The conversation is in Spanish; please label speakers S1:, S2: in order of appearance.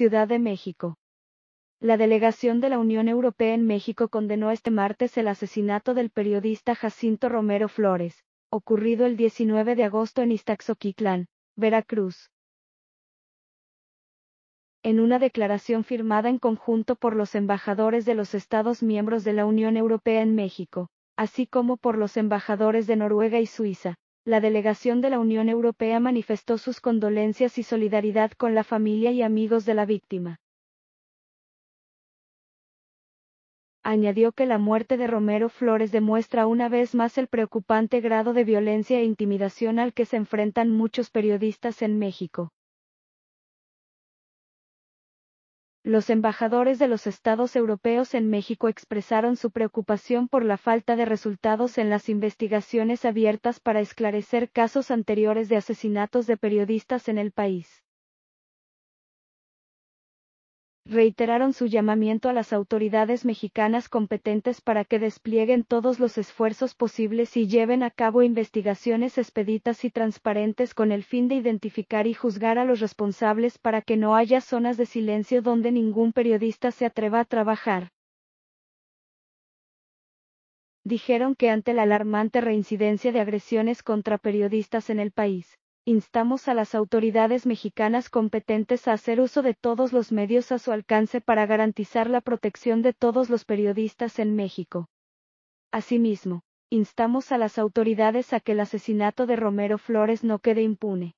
S1: Ciudad de México. La delegación de la Unión Europea en México condenó este martes el asesinato del periodista Jacinto Romero Flores, ocurrido el 19 de agosto en Iztaxoquitlán, Veracruz. En una declaración firmada en conjunto por los embajadores de los Estados miembros de la Unión Europea en México, así como por los embajadores de Noruega y Suiza, la delegación de la Unión Europea manifestó sus condolencias y solidaridad con la familia y amigos de la víctima. Añadió que la muerte de Romero Flores demuestra una vez más el preocupante grado de violencia e intimidación al que se enfrentan muchos periodistas en México. los embajadores de los estados europeos en México expresaron su preocupación por la falta de resultados en las investigaciones abiertas para esclarecer casos anteriores de asesinatos de periodistas en el país reiteraron su llamamiento a las autoridades mexicanas competentes para que desplieguen todos los esfuerzos posibles y lleven a cabo investigaciones expeditas y transparentes con el fin de identificar y juzgar a los responsables para que no haya zonas de silencio donde ningún periodista se atreva a trabajar. Dijeron que ante la alarmante reincidencia de agresiones contra periodistas en el país, instamos a las autoridades mexicanas competentes a hacer uso de todos los medios a su alcance para garantizar la protección de todos los periodistas en México. Asimismo, instamos a las autoridades a que el asesinato de Romero Flores no quede impune.